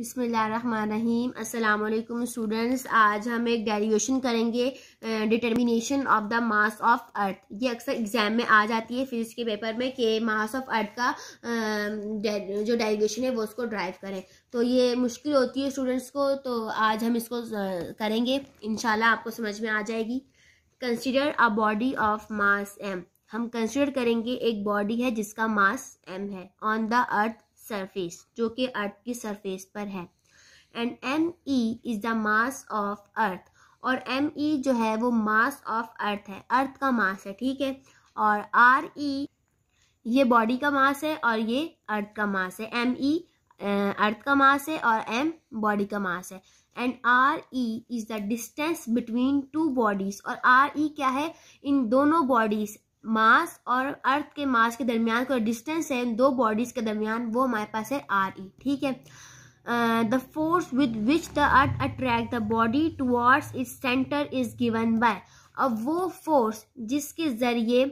बिसमीम अस्सलाम स्टूडेंट्स आज हम एक डेरिवेशन करेंगे determination of the mass of earth ये अक्सर एग्जाम में आ जाती है फिजिक्स के पेपर में कि मास ऑफ अर्थ का uh, जो डेरिवेशन है वो उसको ड्राइव करें तो ये मुश्किल होती है स्टूडेंट्स को तो आज हम इसको करेंगे इन आपको समझ में आ जाएगी consider a body of mass M हम कंसिडर करेंगे एक बॉडी है जिसका मास एम है ऑन द अर्थ सरफेस जो कि अर्थ की सरफेस पर है and M E is the mass of earth और एम ई जो है वो मास ऑफ अर्थ है अर्थ का मास है ठीक है और आर ई ये बॉडी का मास है और ये अर्थ का मास है एम ई अर्थ का मास है और एम बॉडी का मास है and R E is the distance between two bodies और आर ई क्या है इन दोनों बॉडीज़ मास और अर्थ के मास के दरमियान का डिस्टेंस है दो बॉडीज के दरमियान वो हमारे पास है आर ई e, ठीक है the force with which the earth attract the body towards is centre is given by अब वो फोर्स जिसके ज़रिए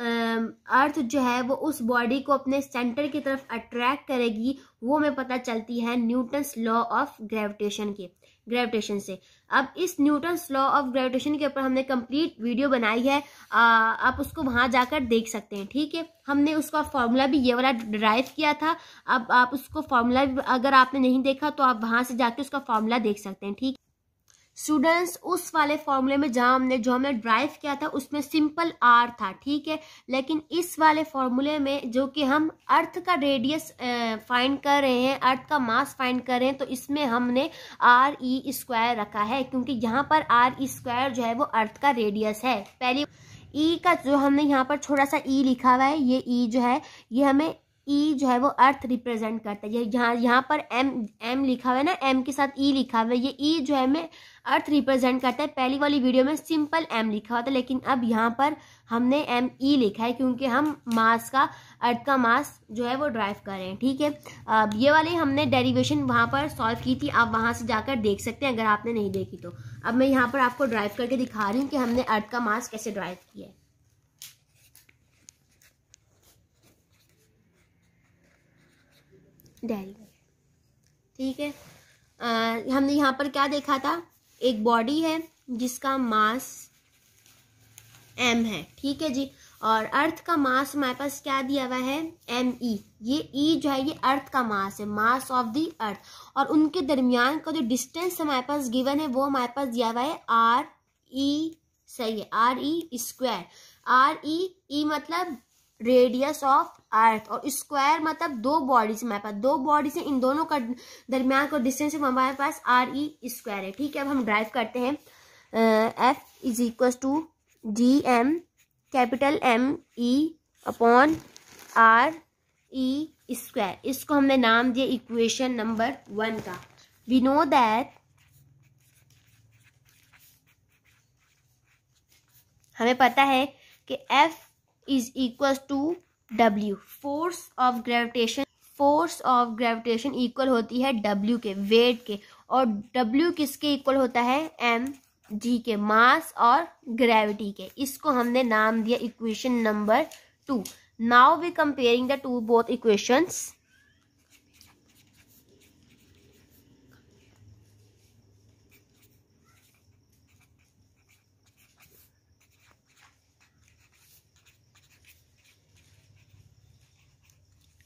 अर्थ जो है वो उस बॉडी को अपने सेंटर की तरफ अट्रैक्ट करेगी वो हमें पता चलती है न्यूटन्स लॉ ऑफ ग्रेविटेशन के ग्रेविटेशन से अब इस न्यूटन्स लॉ ऑफ ग्रेविटेशन के ऊपर हमने कंप्लीट वीडियो बनाई है आ, आप उसको वहाँ जाकर देख सकते हैं ठीक है हमने उसका फॉर्मूला भी ये वाला ड्राइव किया था अब आप उसको फॉर्मूला अगर आपने नहीं देखा तो आप वहाँ से जाके उसका फॉर्मूला देख सकते हैं ठीक स्टूडेंट्स उस वाले फॉर्मूले में जहां हमने जो हमने ड्राइव किया था उसमें सिंपल आर था ठीक है लेकिन इस वाले फॉर्मूले में जो कि हम अर्थ का रेडियस फाइंड कर रहे हैं अर्थ का मास फाइंड कर रहे हैं तो इसमें हमने आर ई स्क्वायर रखा है क्योंकि यहाँ पर आर ई स्क्वायर जो है वो अर्थ का रेडियस है पहली ई e का जो हमने यहाँ पर छोटा सा ई e लिखा हुआ है ये ई e जो है ये हमें ई e जो है वो अर्थ रिप्रेजेंट करता है यहाँ यहाँ पर एम एम लिखा हुआ है ना एम के साथ ई e लिखा हुआ है ये ई e जो है मैं अर्थ रिप्रेजेंट करता है पहली वाली वीडियो में सिंपल एम लिखा हुआ था लेकिन अब यहाँ पर हमने एम ई e लिखा है क्योंकि हम मास का अर्थ का मास जो है वो ड्राइव कर रहे हैं ठीक है अब ये वाली हमने डेरीवेशन वहाँ पर सॉल्व की थी आप वहाँ से जाकर देख सकते हैं अगर आपने नहीं देखी तो अब मैं यहाँ पर आपको ड्राइव करके दिखा रही हूँ कि हमने अर्थ का मास कैसे ड्राइव किया है दिल्ली ठीक है आ, हमने यहाँ पर क्या देखा था एक बॉडी है जिसका मास एम है ठीक है जी और अर्थ का मास हमारे पास क्या दिया हुआ है एम ई ये ई e जो है ये अर्थ का मास है मास ऑफ द अर्थ और उनके दरमियान का जो डिस्टेंस हमारे पास गिवन है वो हमारे पास दिया हुआ है आर ई सही है R E square R E E मतलब रेडियस ऑफ अर्थ और स्क्वायर मतलब दो बॉडीज हमारे पास दो बॉडीज है इन दोनों का दरमियान का डिस्टेंस हमारे पास आर ई स्क्वायर है ठीक है अब हम ड्राइव करते हैं F is equal to G M capital M E upon R E square इसको हमने नाम दिया इक्वेशन नंबर वन का वी नो दैट हमें पता है कि F is equals to W force of gravitation force of gravitation equal होती है डब्ल्यू के वेट के और डब्ल्यू किसके इक्वल होता है एम जी के मास और ग्रेविटी के इसको हमने नाम दिया equation number two now we comparing the two both equations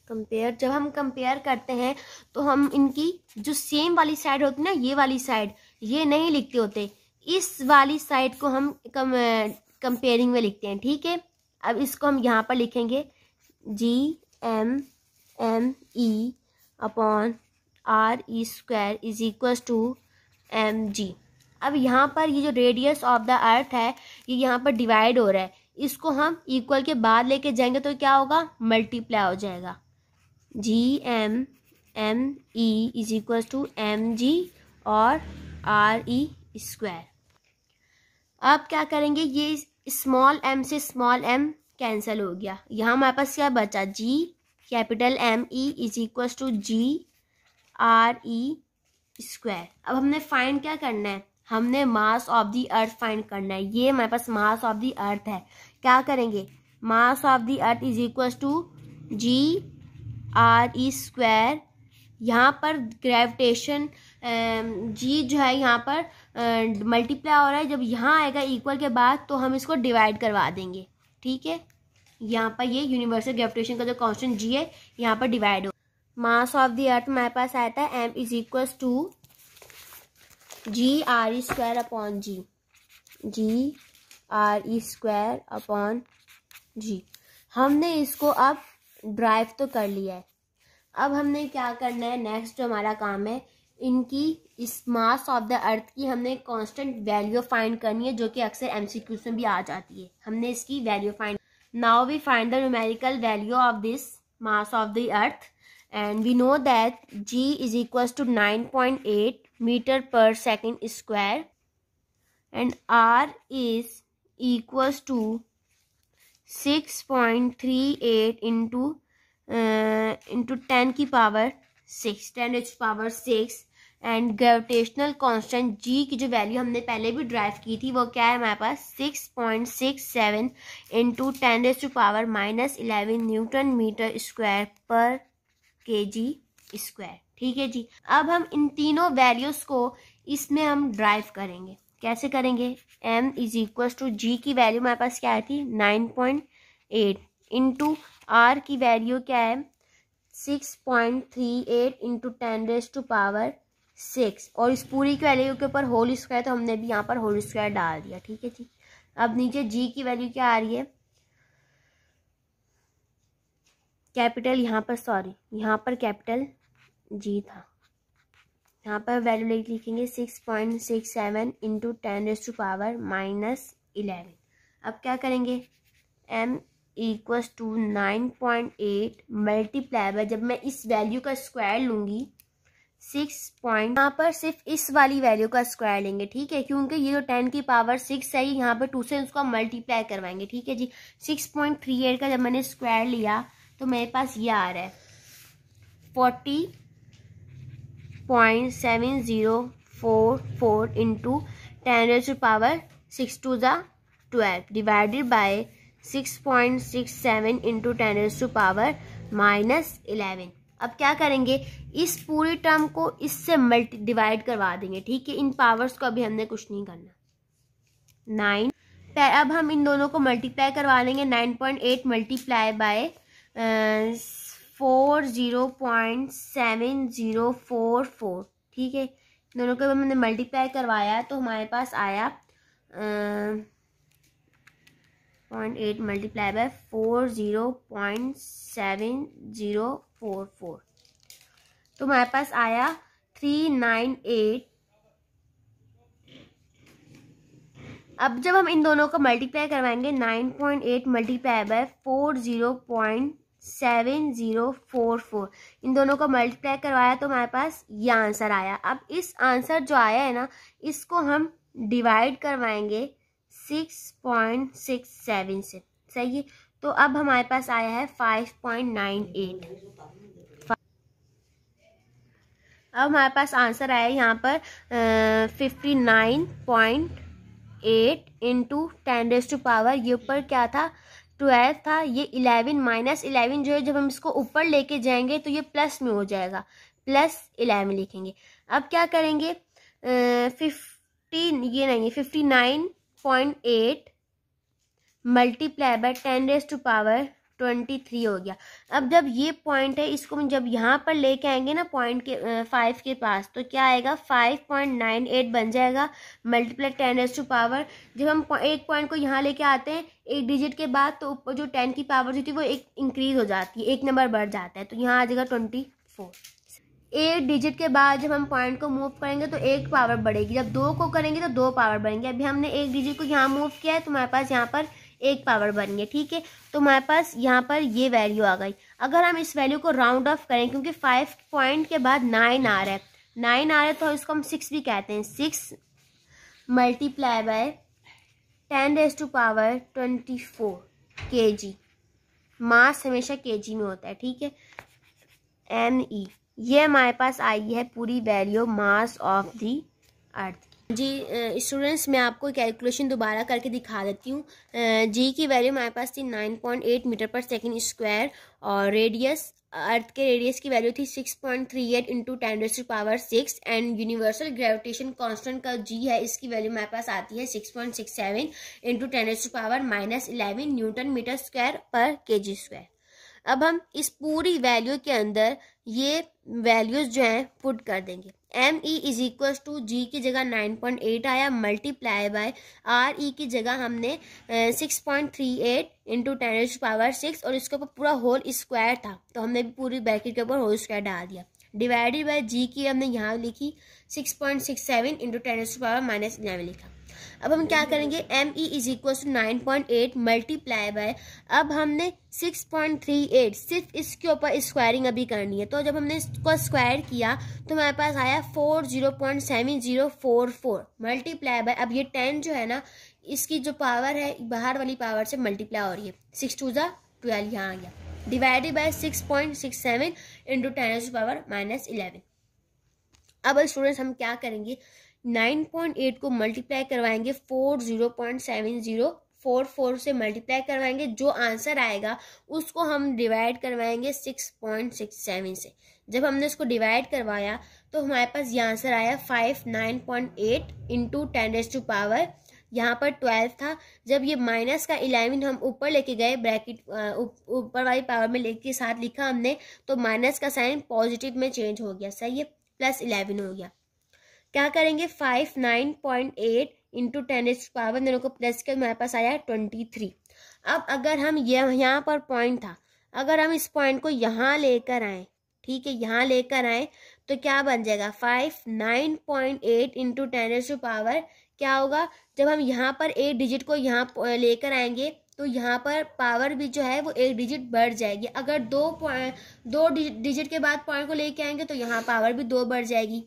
compare जब हम कंपेयर करते हैं तो हम इनकी जो सेम वाली साइड होती है ना ये वाली साइड ये नहीं लिखते होते इस वाली साइड को हम कम कंपेयरिंग में लिखते हैं ठीक है अब इसको हम यहाँ पर लिखेंगे G M M E upon R E square is equal to M G अब यहाँ पर ये जो रेडियस ऑफ द अर्थ है ये यहाँ पर डिवाइड हो रहा है इसको हम इक्वल के बाद लेके जाएंगे तो क्या होगा मल्टीप्लाई हो जाएगा G M M E is equal to M G और आर ई स्क्वायर अब क्या करेंगे ये स्मॉल एम से स्मॉल एम कैंसिल हो गया यहाँ हमारे पास क्या बचा G capital M E is equal to G R E square अब हमने फाइंड क्या करना है हमने मास ऑफ दी अर्थ फाइंड करना है ये हमारे पास मास ऑफ दी अर्थ है क्या करेंगे mass of the earth is equal to G R E square यहाँ पर ग्रेविटेशन जी जो है यहाँ पर मल्टीप्लाई हो रहा है जब यहाँ आएगा इक्वल के बाद तो हम इसको डिवाइड करवा देंगे ठीक है यहाँ पर ये यूनिवर्सल ग्रेविटेशन का जो कांस्टेंट जी है यहाँ पर डिवाइड हो मास ऑफ द अर्थ हमारे पास आया था M is equal to G R E square upon G G R E square upon G हमने इसको अब ड्राइव तो कर लिया है अब हमने क्या करना है नेक्स्ट जो हमारा काम है इनकी इस मास ऑफ द अर्थ की हमने कांस्टेंट वैल्यू फाइंड करनी है जो कि अक्सर एमसीक्यूज में भी आ जाती है हमने इसकी value find now we find the numerical value of this mass of the earth and we know that G is equal to nine point eight metre per second square and R is equal to six point three eight into into ten की power six ten raise power six and gravitational constant G की जो value हमने पहले भी drive की थी वो क्या है हमारे पास six point six seven into ten raise to power minus eleven newton metre square per K ji square ठीक है जी अब हम इन तीनों वैल्यूज़ को इसमें हम ड्राइव करेंगे कैसे करेंगे m is equal to G की वैल्यू हमारे पास क्या आई थी nine point eight into R की वैल्यू क्या है six point three eight into ten raise to power six और इस पूरी की वैल्यू के ऊपर होल स्क्वायर तो हमने भी यहाँ पर होल स्क्वायर डाल दिया ठीक है जी अब नीचे जी की वैल्यू क्या आ रही है कैपिटल यहाँ पर सॉरी यहाँ पर कैपिटल जी था यहाँ पर वैल्यू लिखेंगे six point six seven into ten raise to power minus eleven अब क्या करेंगे M equals to nine point eight multiply by जब मैं इस वैल्यू का स्क्वायर लूँगी सिक्स पॉइंट यहाँ पर सिर्फ इस वाली वैल्यू का स्क्वायर लेंगे ठीक है क्योंकि ये जो टेन की पावर सिक्स है यहाँ पर टू से उसको मल्टीप्लाई करवाएंगे ठीक है जी सिक्स पॉइंट थ्री एट का जब मैंने स्क्वायर लिया तो मेरे पास ये आ रहा है forty point seven zero four four into ten raise to power six to ज़ा divided by six point six seven into ten raise to power minus eleven अब क्या करेंगे इस पूरी टर्म को इससे मल्टी डिवाइड करवा देंगे ठीक है इन पावर्स को अभी हमने कुछ नहीं करना नाइन अब हम इन दोनों को मल्टीप्लाई करवा लेंगे nine point eight multiply by four zero point seven zero four four ठीक है दोनों को हमने मल्टीप्लाई करवाया तो हमारे पास आया point eight multiply by four zero point seven zero four four तो हमारे पास आया थ्री नाइन एट अब जब हम इन दोनों को मल्टीप्लाई करवाएंगे nine point eight multiply by four zero point seven zero four four इन दोनों को मल्टीप्लाई करवाया तो हमारे पास ये आंसर आया अब इस आंसर जो आया है ना इसको हम डिवाइड करवाएंगे सिक्स पॉइंट सिक्स सेवन से सही है तो अब हमारे पास आया है फाइव पॉइंट नाइन एट अब हमारे पास आंसर आया है यहाँ पर fifty nine point eight into ten raise to power ये ऊपर क्या था ट्वेल्व था ये इलेवन माइनस इलेवन जो है जब हम इसको ऊपर लेके जाएंगे तो ये प्लस में हो जाएगा प्लस इलेवन लिखेंगे अब क्या करेंगे फिफ्टीन ये नहीं fifty nine point eight multiply by ten raise to power twenty three हो गया अब जब ये पॉइंट है इसको जब यहाँ पर लेके आएंगे ना पॉइंट के फाइव के पास तो क्या आएगा फाइव पॉइंट नाइन एट बन जाएगा multiply ten raise to power जब हम एक पॉइंट को यहाँ लेके आते हैं एक डिजिट के बाद तो ऊपर जो टेन की पावर होती है वो एक इंक्रीज हो जाती है एक नंबर बढ़ जाता है तो यहाँ आ जाएगा ट्वेंटी फोर एक डिजिट के बाद जब हम पॉइंट को मूव करेंगे तो एक पावर बढ़ेगी जब दो को करेंगे तो दो पावर बढ़ेंगे अभी हमने एक डिजिट को यहाँ मूव किया है तो हमारे पास यहाँ पर एक पावर बन गया ठीक है तो हमारे पास यहाँ पर ये वैल्यू आ गई अगर हम इस वैल्यू को राउंड ऑफ करें क्योंकि फाइव पॉइंट के बाद नाइन आ रहा है नाइन आ रहा है तो इसको हम सिक्स भी कहते हैं six multiply by ten raise to power twenty four K G मास हमेशा के जी में होता है ठीक है एम ई e। ये हमारे पास आई है पूरी value mass of the earth जी स्टूडेंट्स मैं आपको कैलकुलेशन दोबारा करके दिखा देती हूँ जी की वैल्यू हमारे पास थी nine point eight metre per second square और रेडियस अर्थ के रेडियस की वैल्यू थी six point three eight into ten power six and universal gravitation constant का जी है इसकी वैल्यू हमारे पास आती है six point six seven into ten power minus eleven newton metre square per K जी स्क्वायर अब हम इस पूरी वैल्यू के अंदर ये वैल्यूज़ जो हैं पुट कर देंगे M E is equal to G की जगह नाइन पॉइंट एट आया मल्टीप्लाई बाय आर ई की जगह हमने six point three eight into ten power six और इसके ऊपर पूरा होल स्क्वायर था तो हमने भी पूरी बैकेट के ऊपर होल स्क्वायर डाल दिया डिवाइडेड बाय जी की हमने यहाँ लिखी six point six seven into ten power minus eleven लिखा अब हम क्या करेंगे M E is equal to nine point eight multiply by अब हमने सिक्स पॉइंट थ्री एट सिर्फ इसके ऊपर स्क्वायरिंग अभी करनी है तो जब हमने इसको स्क्वायर किया तो हमारे पास आया four zero point seven zero four four multiply by अब ये टेन जो है ना इसकी जो पावर है बाहर वाली पावर से मल्टीप्लाई हो रही है सिक्स टू ज़ा ट्वेल्व यहाँ आ गया divided by six point six seven into ten power minus eleven अब स्टूडेंट्स हम क्या करेंगे 9.8 को मल्टीप्लाई करवाएंगे four zero point seven zero four four से मल्टीप्लाई करवाएंगे जो आंसर आएगा उसको हम डिवाइड करवाएंगे सिक्स पॉइंट सिक्स सेवन से जब हमने इसको डिवाइड करवाया तो हमारे पास ये आंसर आया five nine point eight into ten raise to power यहाँ पर ट्वेल्व था जब ये माइनस का इलेवन हम ऊपर लेके गए ब्रैकेट ऊपर वाली पावर में लेके साथ लिखा हमने तो माइनस का साइन पॉजिटिव में चेंज हो गया सही है प्लस इलेवन हो गया क्या करेंगे five nine point eight into ten raise power दोनों को प्लस कर हमारे पास आया ट्वेंटी थ्री अब अगर हम यह यहाँ पर पॉइंट था अगर हम इस पॉइंट को यहाँ लेकर आए ठीक है यहाँ लेकर आए तो क्या बन जाएगा five nine point eight into ten raise to power क्या होगा जब हम यहाँ पर एक डिजिट को यहाँ लेकर आएंगे तो यहाँ पर पावर भी जो है वो एक डिजिट बढ़ जाएगी अगर दो दो डिजिट के बाद पॉइंट को लेके आएंगे तो यहाँ पावर भी दो बढ़ जाएगी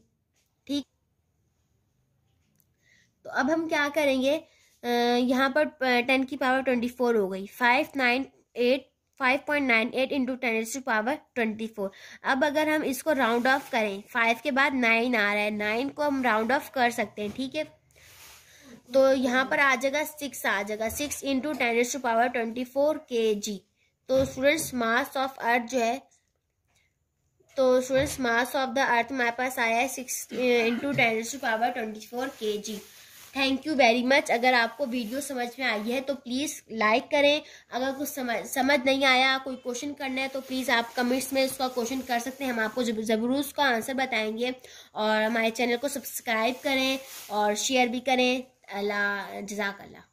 तो अब हम क्या करेंगे यहाँ पर टेन की पावर ट्वेंटी फोर हो गई five nine eight five point nine eight into ten raise to power twenty four अब अगर हम इसको राउंड ऑफ करें फाइव के बाद नाइन आ रहा है नाइन को हम राउंड ऑफ कर सकते हैं ठीक है तो यहाँ पर आ जाएगा सिक्स आ जाएगा six into ten raise to power twenty four K G तो स्टूडेंट्स मास ऑफ अर्थ जो है तो students mass of the earth हमारे पास आया है six into ten to power twenty four K G thank you very much अगर आपको वीडियो समझ में आई है तो प्लीज़ लाइक करें अगर कुछ समझ समझ नहीं आया कोई क्वेश्चन करना है तो प्लीज़ आप कमेंट्स में उसका क्वेश्चन कर सकते हैं हम आपको ज़रूर उसका आंसर बताएंगे और हमारे चैनल को सब्सक्राइब करें और शेयर भी करें अल्लाह जजाकल्ला